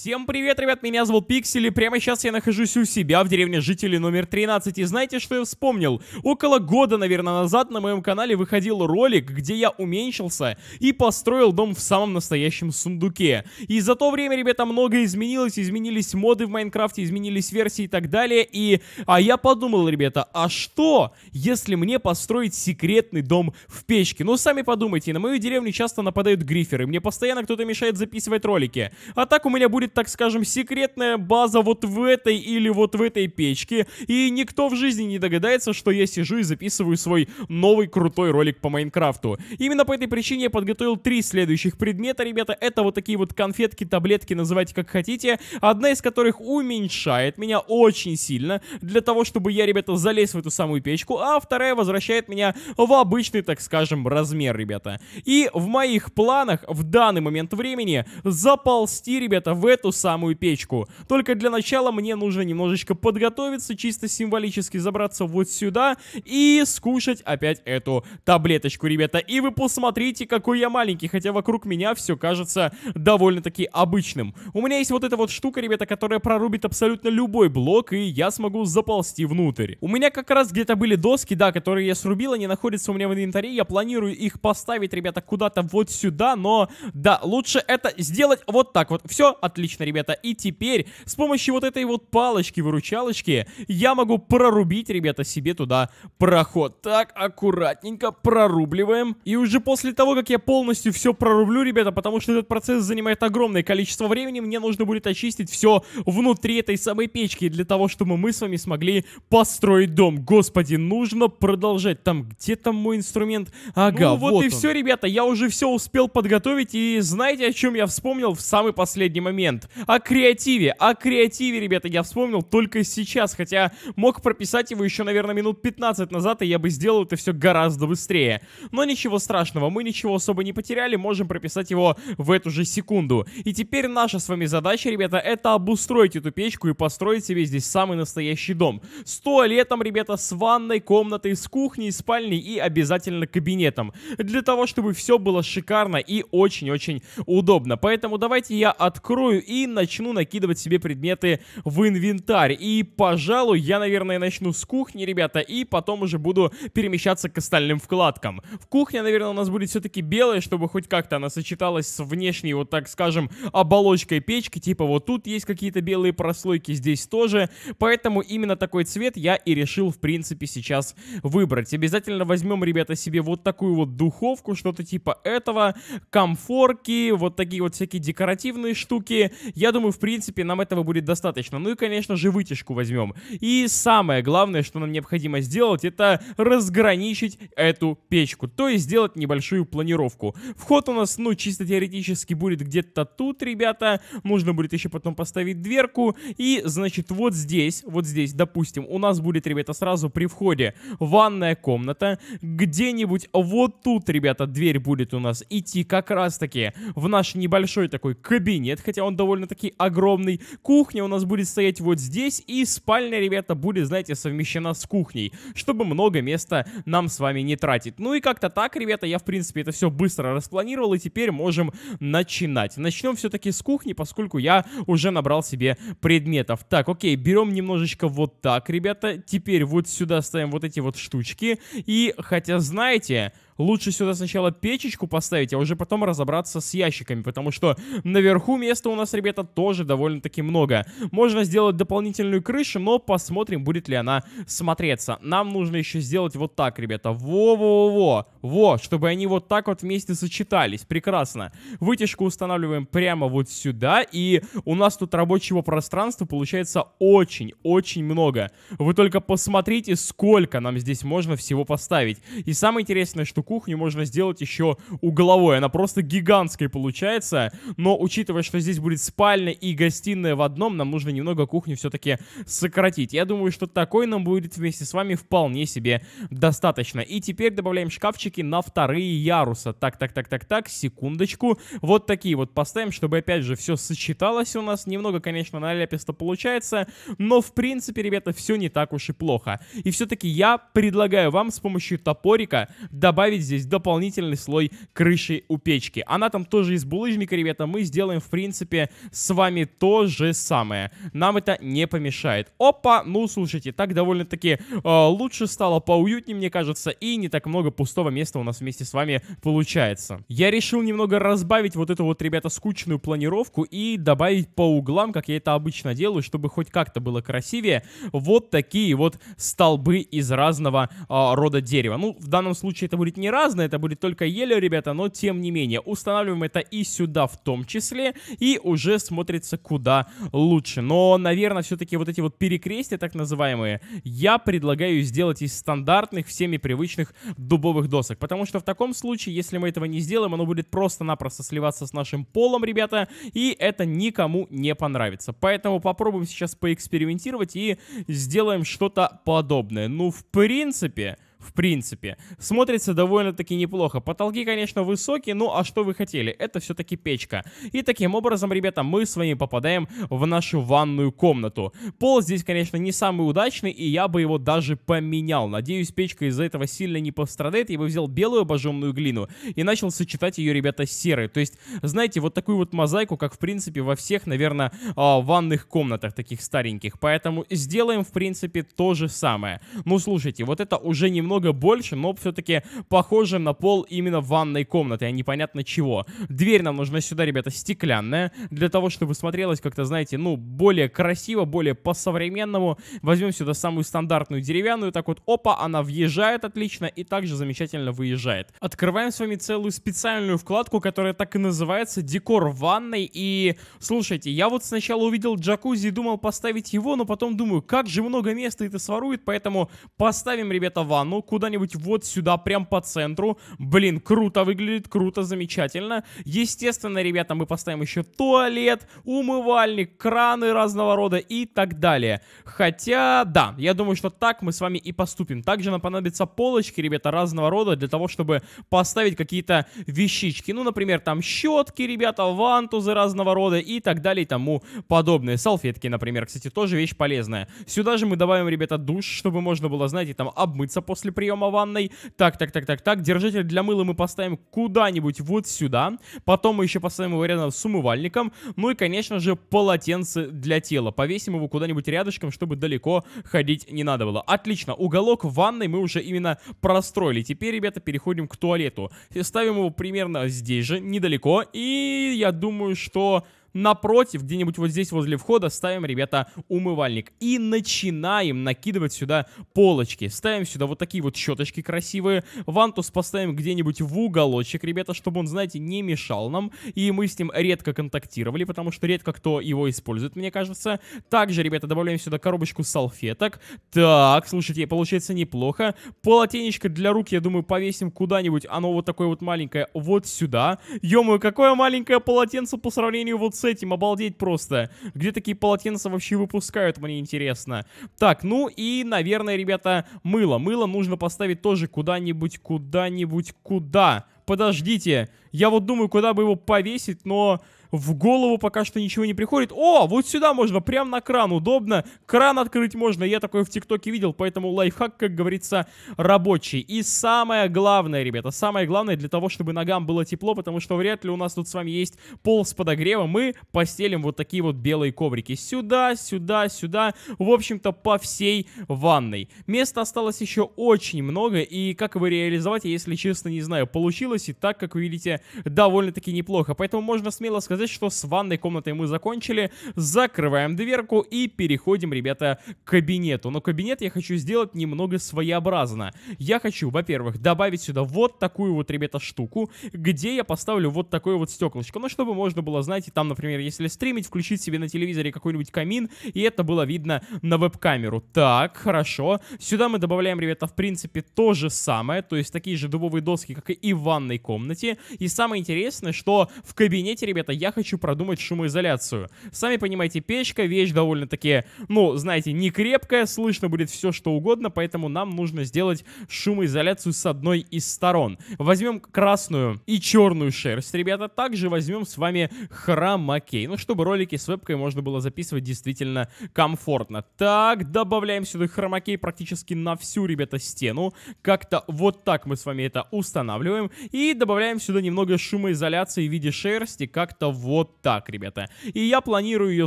Всем привет, ребят, меня зовут Пиксель, и прямо сейчас я нахожусь у себя в деревне жителей номер 13, и знаете, что я вспомнил? Около года, наверное, назад на моем канале выходил ролик, где я уменьшился и построил дом в самом настоящем сундуке. И за то время, ребята, многое изменилось, изменились моды в Майнкрафте, изменились версии и так далее, и... А я подумал, ребята, а что, если мне построить секретный дом в печке? Ну, сами подумайте, на мою деревню часто нападают гриферы, мне постоянно кто-то мешает записывать ролики, а так у меня будет лежит, так скажем, секретная база вот в этой или вот в этой печке, и никто в жизни не догадается, что я сижу и записываю свой новый крутой ролик по Майнкрафту. Именно по этой причине я подготовил три следующих предмета, ребята. Это вот такие вот конфетки, таблетки, называйте как хотите, одна из которых уменьшает меня очень сильно, для того, чтобы я, ребята, залез в эту самую печку, а вторая возвращает меня в обычный, так скажем, размер, ребята. И в моих планах в данный момент времени заползти, ребята, в эту эту самую печку. Только для начала мне нужно немножечко подготовиться, чисто символически забраться вот сюда и скушать опять эту таблеточку, ребята. И вы посмотрите, какой я маленький, хотя вокруг меня все кажется довольно-таки обычным. У меня есть вот эта вот штука, ребята, которая прорубит абсолютно любой блок, и я смогу заползти внутрь. У меня как раз где-то были доски, да, которые я срубил, они находятся у меня в инвентаре, я планирую их поставить, ребята, куда-то вот сюда, но, да, лучше это сделать вот так вот. Все, отлично отлично, ребята. И теперь с помощью вот этой вот палочки-выручалочки я могу прорубить, ребята, себе туда проход. Так, аккуратненько прорубливаем. И уже после того, как я полностью все прорублю, ребята, потому что этот процесс занимает огромное количество времени, мне нужно будет очистить все внутри этой самой печки, для того, чтобы мы с вами смогли построить дом. Господи, нужно продолжать. Там, где там мой инструмент? Ага, ну, вот, вот и все, ребята, я уже все успел подготовить, и знаете, о чем я вспомнил в самый последний момент? момент. О креативе, о креативе, ребята, я вспомнил только сейчас, хотя мог прописать его еще, наверное, минут 15 назад, и я бы сделал это все гораздо быстрее. Но ничего страшного, мы ничего особо не потеряли, можем прописать его в эту же секунду. И теперь наша с вами задача, ребята, это обустроить эту печку и построить себе здесь самый настоящий дом. С туалетом, ребята, с ванной, комнатой, с кухней, спальней и обязательно кабинетом. Для того, чтобы все было шикарно и очень-очень удобно. Поэтому давайте я открою и начну накидывать себе предметы в инвентарь. И, пожалуй, я, наверное, начну с кухни, ребята, и потом уже буду перемещаться к остальным вкладкам. В кухне, наверное, у нас будет все-таки белая, чтобы хоть как-то она сочеталась с внешней, вот так скажем, оболочкой печки. Типа вот тут есть какие-то белые прослойки, здесь тоже. Поэтому именно такой цвет я и решил, в принципе, сейчас выбрать. Обязательно возьмем, ребята, себе вот такую вот духовку, что-то типа этого, комфорки, вот такие вот всякие декоративные штуки. Я думаю, в принципе, нам этого будет достаточно. Ну и, конечно же, вытяжку возьмем. И самое главное, что нам необходимо сделать, это разграничить эту печку. То есть сделать небольшую планировку. Вход у нас, ну, чисто теоретически будет где-то тут, ребята. Нужно будет еще потом поставить дверку. И, значит, вот здесь, вот здесь, допустим, у нас будет, ребята, сразу при входе ванная комната. Где-нибудь вот тут, ребята, дверь будет у нас идти как раз-таки в наш небольшой такой кабинет, хотя он довольно довольно-таки огромный. Кухня у нас будет стоять вот здесь, и спальня, ребята, будет, знаете, совмещена с кухней, чтобы много места нам с вами не тратить. Ну и как-то так, ребята, я, в принципе, это все быстро распланировал, и теперь можем начинать. Начнем все-таки с кухни, поскольку я уже набрал себе предметов. Так, окей, берем немножечко вот так, ребята. Теперь вот сюда ставим вот эти вот штучки. И, хотя, знаете лучше сюда сначала печечку поставить, а уже потом разобраться с ящиками, потому что наверху места у нас, ребята, тоже довольно-таки много. Можно сделать дополнительную крышу, но посмотрим, будет ли она смотреться. Нам нужно еще сделать вот так, ребята. Во-во-во. Во, чтобы они вот так вот вместе сочетались. Прекрасно. Вытяжку устанавливаем прямо вот сюда, и у нас тут рабочего пространства получается очень-очень много. Вы только посмотрите, сколько нам здесь можно всего поставить. И самое интересное, что кухню можно сделать еще угловой. Она просто гигантской получается, но учитывая, что здесь будет спальня и гостиная в одном, нам нужно немного кухню все-таки сократить. Я думаю, что такой нам будет вместе с вами вполне себе достаточно. И теперь добавляем шкафчики на вторые яруса. Так, так, так, так, так, секундочку. Вот такие вот поставим, чтобы опять же все сочеталось у нас. Немного, конечно, наляписто получается, но в принципе, ребята, все не так уж и плохо. И все-таки я предлагаю вам с помощью топорика добавить добавить здесь дополнительный слой крыши у печки. Она там тоже из булыжника, ребята, мы сделаем, в принципе, с вами то же самое. Нам это не помешает. Опа, ну, слушайте, так довольно-таки э, лучше стало, поуютнее, мне кажется, и не так много пустого места у нас вместе с вами получается. Я решил немного разбавить вот эту вот, ребята, скучную планировку и добавить по углам, как я это обычно делаю, чтобы хоть как-то было красивее, вот такие вот столбы из разного э, рода дерева. Ну, в данном случае это будет не разное, это будет только еле, ребята, но тем не менее. Устанавливаем это и сюда в том числе, и уже смотрится куда лучше. Но, наверное, все-таки вот эти вот перекрестия, так называемые, я предлагаю сделать из стандартных, всеми привычных дубовых досок. Потому что в таком случае, если мы этого не сделаем, оно будет просто-напросто сливаться с нашим полом, ребята, и это никому не понравится. Поэтому попробуем сейчас поэкспериментировать и сделаем что-то подобное. Ну, в принципе в принципе. Смотрится довольно-таки неплохо. Потолки, конечно, высокие, ну а что вы хотели? Это все-таки печка. И таким образом, ребята, мы с вами попадаем в нашу ванную комнату. Пол здесь, конечно, не самый удачный, и я бы его даже поменял. Надеюсь, печка из-за этого сильно не пострадает. Я бы взял белую обожженную глину и начал сочетать ее, ребята, с серой. То есть, знаете, вот такую вот мозаику, как, в принципе, во всех, наверное, а, ванных комнатах таких стареньких. Поэтому сделаем, в принципе, то же самое. Ну, слушайте, вот это уже немного немного больше, но все-таки похожим на пол именно ванной комнаты, а непонятно чего. Дверь нам нужна сюда, ребята, стеклянная, для того, чтобы смотрелось как-то, знаете, ну, более красиво, более по-современному. Возьмем сюда самую стандартную деревянную, так вот, опа, она въезжает отлично и также замечательно выезжает. Открываем с вами целую специальную вкладку, которая так и называется «Декор ванной». И, слушайте, я вот сначала увидел джакузи и думал поставить его, но потом думаю, как же много места это сворует, поэтому поставим, ребята, ванну, куда-нибудь вот сюда, прям по центру. Блин, круто выглядит, круто, замечательно. Естественно, ребята, мы поставим еще туалет, умывальник, краны разного рода и так далее. Хотя, да, я думаю, что так мы с вами и поступим. Также нам понадобятся полочки, ребята, разного рода для того, чтобы поставить какие-то вещички. Ну, например, там щетки, ребята, вантузы разного рода и так далее и тому подобное. Салфетки, например, кстати, тоже вещь полезная. Сюда же мы добавим, ребята, душ, чтобы можно было, знаете, там обмыться после после приема ванной. Так, так, так, так, так. Держатель для мыла мы поставим куда-нибудь вот сюда. Потом мы еще поставим его рядом с умывальником. Ну и, конечно же, полотенце для тела. Повесим его куда-нибудь рядышком, чтобы далеко ходить не надо было. Отлично. Уголок ванной мы уже именно простроили. Теперь, ребята, переходим к туалету. Ставим его примерно здесь же, недалеко. И я думаю, что напротив, где-нибудь вот здесь возле входа ставим, ребята, умывальник. И начинаем накидывать сюда полочки. Ставим сюда вот такие вот щеточки красивые. Вантус поставим где-нибудь в уголочек, ребята, чтобы он, знаете, не мешал нам. И мы с ним редко контактировали, потому что редко кто его использует, мне кажется. Также, ребята, добавляем сюда коробочку салфеток. Так, слушайте, получается неплохо. Полотенечко для рук, я думаю, повесим куда-нибудь. Оно вот такое вот маленькое вот сюда. ё какое маленькое полотенце по сравнению вот с с этим, обалдеть просто. Где такие полотенца вообще выпускают, мне интересно. Так, ну и, наверное, ребята, мыло. Мыло нужно поставить тоже куда-нибудь, куда-нибудь, куда. Подождите, я вот думаю, куда бы его повесить, но в голову пока что ничего не приходит. О, вот сюда можно, прям на кран, удобно. Кран открыть можно, я такое в ТикТоке видел, поэтому лайфхак, как говорится, рабочий. И самое главное, ребята, самое главное для того, чтобы ногам было тепло, потому что вряд ли у нас тут с вами есть пол с подогревом, мы постелим вот такие вот белые коврики. Сюда, сюда, сюда, в общем-то, по всей ванной. Места осталось еще очень много, и как его реализовать, я, если честно, не знаю. Получилось и так, как вы видите, довольно-таки неплохо. Поэтому можно смело сказать, сказать, что с ванной комнатой мы закончили. Закрываем дверку и переходим, ребята, к кабинету. Но кабинет я хочу сделать немного своеобразно. Я хочу, во-первых, добавить сюда вот такую вот, ребята, штуку, где я поставлю вот такое вот стеклышко. Ну, чтобы можно было, знаете, там, например, если стримить, включить себе на телевизоре какой-нибудь камин, и это было видно на веб-камеру. Так, хорошо. Сюда мы добавляем, ребята, в принципе, то же самое, то есть такие же дубовые доски, как и в ванной комнате. И самое интересное, что в кабинете, ребята, я хочу продумать шумоизоляцию. Сами понимаете, печка вещь довольно-таки, ну, знаете, не крепкая, слышно будет все что угодно, поэтому нам нужно сделать шумоизоляцию с одной из сторон. Возьмем красную и черную шерсть, ребята, также возьмем с вами хромакей, ну, чтобы ролики с вебкой можно было записывать действительно комфортно. Так, добавляем сюда хромакей практически на всю, ребята, стену. Как-то вот так мы с вами это устанавливаем. И добавляем сюда немного шумоизоляции в виде шерсти, как-то вот так, ребята. И я планирую ее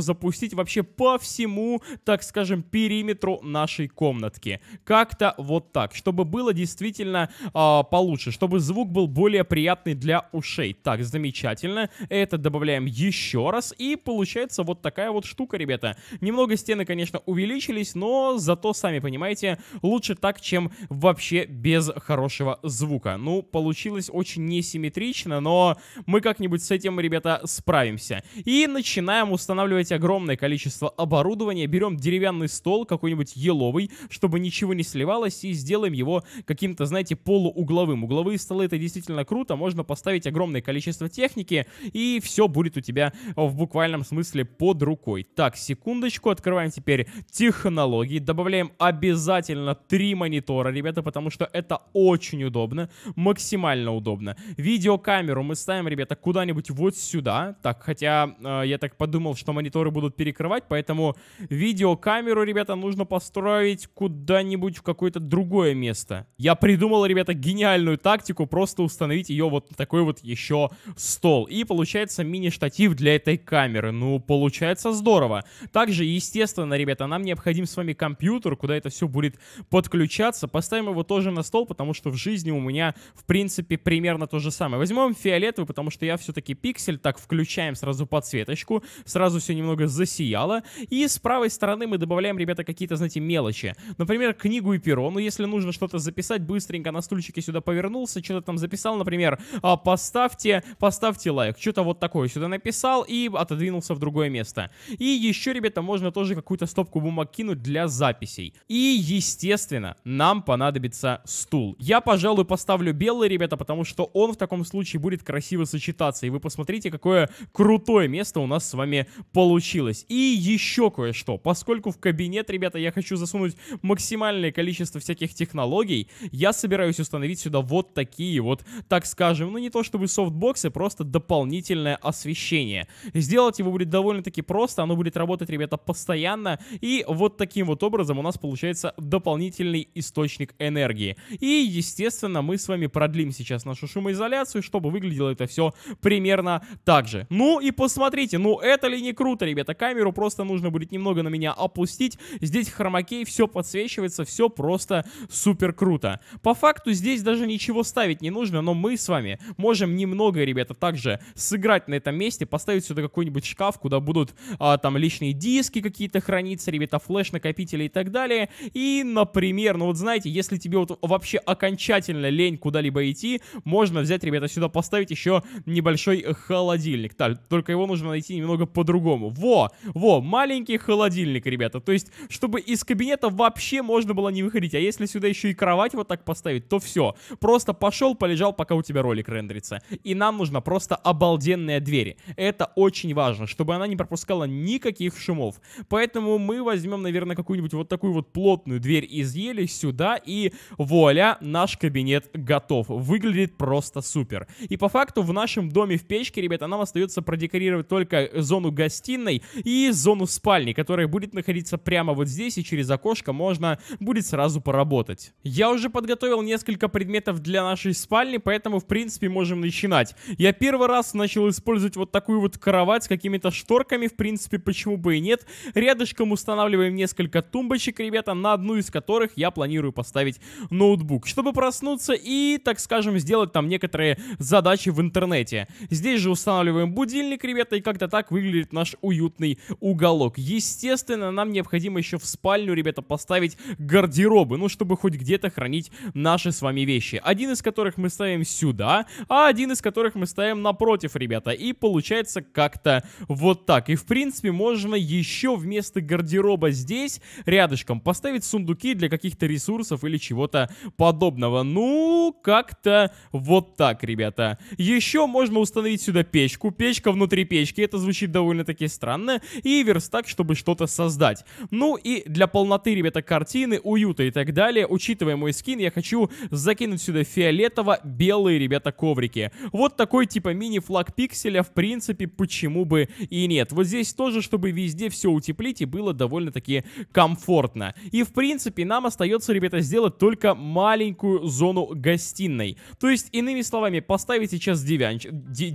запустить вообще по всему, так скажем, периметру нашей комнатки. Как-то вот так, чтобы было действительно э, получше, чтобы звук был более приятный для ушей. Так, замечательно. Это добавляем еще раз, и получается вот такая вот штука, ребята. Немного стены, конечно, увеличились, но зато, сами понимаете, лучше так, чем вообще без хорошего звука. Ну, получилось очень несимметрично, но мы как-нибудь с этим, ребята, справимся справимся. И начинаем устанавливать огромное количество оборудования. Берем деревянный стол, какой-нибудь еловый, чтобы ничего не сливалось, и сделаем его каким-то, знаете, полуугловым. Угловые столы это действительно круто, можно поставить огромное количество техники, и все будет у тебя в буквальном смысле под рукой. Так, секундочку, открываем теперь технологии, добавляем обязательно три монитора, ребята, потому что это очень удобно, максимально удобно. Видеокамеру мы ставим, ребята, куда-нибудь вот сюда, так, хотя э, я так подумал, что мониторы будут перекрывать, поэтому видеокамеру, ребята, нужно построить куда-нибудь в какое-то другое место. Я придумал, ребята, гениальную тактику, просто установить ее вот на такой вот еще стол. И получается мини-штатив для этой камеры, ну, получается здорово. Также, естественно, ребята, нам необходим с вами компьютер, куда это все будет подключаться. Поставим его тоже на стол, потому что в жизни у меня, в принципе, примерно то же самое. Возьмем фиолетовый, потому что я все-таки пиксель так включу включаем сразу подсветочку, сразу все немного засияло, и с правой стороны мы добавляем, ребята, какие-то, знаете, мелочи. Например, книгу и перо, ну если нужно что-то записать, быстренько на стульчике сюда повернулся, что-то там записал, например, а, поставьте, поставьте лайк, что-то вот такое сюда написал и отодвинулся в другое место. И еще, ребята, можно тоже какую-то стопку бумаг кинуть для записей. И, естественно, нам понадобится стул. Я, пожалуй, поставлю белый, ребята, потому что он в таком случае будет красиво сочетаться. И вы посмотрите, какое крутое место у нас с вами получилось. И еще кое-что. Поскольку в кабинет, ребята, я хочу засунуть максимальное количество всяких технологий, я собираюсь установить сюда вот такие вот, так скажем, ну не то чтобы софтбоксы, просто дополнительное освещение. Сделать его будет довольно-таки просто, оно будет работать, ребята, постоянно, и вот таким вот образом у нас получается дополнительный источник энергии. И, естественно, мы с вами продлим сейчас нашу шумоизоляцию, чтобы выглядело это все примерно так же же. Ну и посмотрите, ну это ли не круто, ребята? Камеру просто нужно будет немного на меня опустить. Здесь хромакей, все подсвечивается, все просто супер круто. По факту здесь даже ничего ставить не нужно, но мы с вами можем немного, ребята, также сыграть на этом месте, поставить сюда какой-нибудь шкаф, куда будут а, там личные диски какие-то храниться, ребята, флеш-накопители и так далее. И, например, ну вот знаете, если тебе вот вообще окончательно лень куда-либо идти, можно взять, ребята, сюда поставить еще небольшой холодильник холодильник. Так, только его нужно найти немного по-другому. Во! Во! Маленький холодильник, ребята. То есть, чтобы из кабинета вообще можно было не выходить. А если сюда еще и кровать вот так поставить, то все. Просто пошел, полежал, пока у тебя ролик рендерится. И нам нужна просто обалденная дверь. Это очень важно, чтобы она не пропускала никаких шумов. Поэтому мы возьмем, наверное, какую-нибудь вот такую вот плотную дверь из ели сюда. И вуаля, наш кабинет готов. Выглядит просто супер. И по факту в нашем доме в печке, ребята, нам остается остается продекорировать только зону гостиной и зону спальни, которая будет находиться прямо вот здесь, и через окошко можно будет сразу поработать. Я уже подготовил несколько предметов для нашей спальни, поэтому, в принципе, можем начинать. Я первый раз начал использовать вот такую вот кровать с какими-то шторками, в принципе, почему бы и нет. Рядышком устанавливаем несколько тумбочек, ребята, на одну из которых я планирую поставить ноутбук, чтобы проснуться и, так скажем, сделать там некоторые задачи в интернете. Здесь же устанавливаем настраиваем будильник, ребята, и как-то так выглядит наш уютный уголок. Естественно, нам необходимо еще в спальню, ребята, поставить гардеробы, ну, чтобы хоть где-то хранить наши с вами вещи. Один из которых мы ставим сюда, а один из которых мы ставим напротив, ребята. И получается как-то вот так. И, в принципе, можно еще вместо гардероба здесь, рядышком, поставить сундуки для каких-то ресурсов или чего-то подобного. Ну, как-то вот так, ребята. Еще можно установить сюда печку печка внутри печки, это звучит довольно-таки странно, и верстак, чтобы что-то создать. Ну и для полноты, ребята, картины, уюта и так далее, учитывая мой скин, я хочу закинуть сюда фиолетово-белые, ребята, коврики. Вот такой типа мини-флаг пикселя, в принципе, почему бы и нет. Вот здесь тоже, чтобы везде все утеплить и было довольно-таки комфортно. И в принципе, нам остается, ребята, сделать только маленькую зону гостиной. То есть, иными словами, поставить сейчас дивянч... Д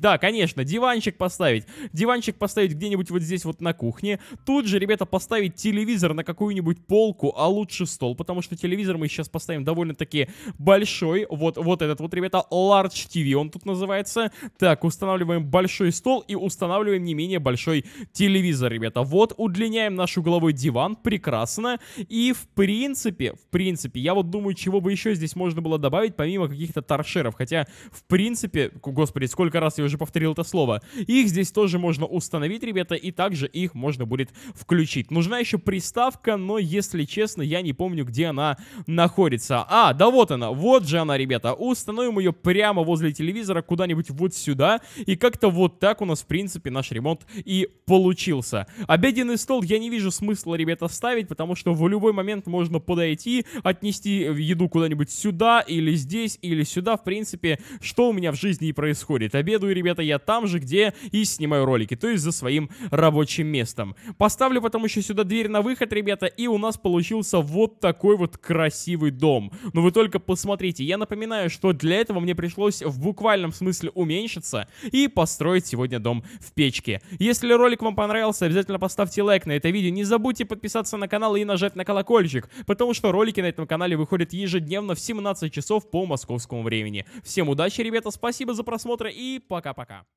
да, конечно, конечно, диванчик поставить. Диванчик поставить где-нибудь вот здесь вот на кухне. Тут же, ребята, поставить телевизор на какую-нибудь полку, а лучше стол, потому что телевизор мы сейчас поставим довольно-таки большой. Вот, вот этот вот, ребята, Large TV он тут называется. Так, устанавливаем большой стол и устанавливаем не менее большой телевизор, ребята. Вот, удлиняем наш угловой диван, прекрасно. И, в принципе, в принципе, я вот думаю, чего бы еще здесь можно было добавить, помимо каких-то торшеров. Хотя, в принципе, господи, сколько раз я уже повторил говорил это слово. Их здесь тоже можно установить, ребята, и также их можно будет включить. Нужна еще приставка, но, если честно, я не помню, где она находится. А, да вот она, вот же она, ребята. Установим ее прямо возле телевизора, куда-нибудь вот сюда. И как-то вот так у нас, в принципе, наш ремонт и получился. Обеденный стол я не вижу смысла, ребята, ставить, потому что в любой момент можно подойти, отнести еду куда-нибудь сюда или здесь, или сюда. В принципе, что у меня в жизни и происходит. Обедаю, ребята, я там же, где и снимаю ролики, то есть за своим рабочим местом. Поставлю потом еще сюда дверь на выход, ребята, и у нас получился вот такой вот красивый дом. Но вы только посмотрите, я напоминаю, что для этого мне пришлось в буквальном смысле уменьшиться и построить сегодня дом в печке. Если ролик вам понравился, обязательно поставьте лайк на это видео, не забудьте подписаться на канал и нажать на колокольчик, потому что ролики на этом канале выходят ежедневно в 17 часов по московскому времени. Всем удачи, ребята, спасибо за просмотр и пока-пока. Пока.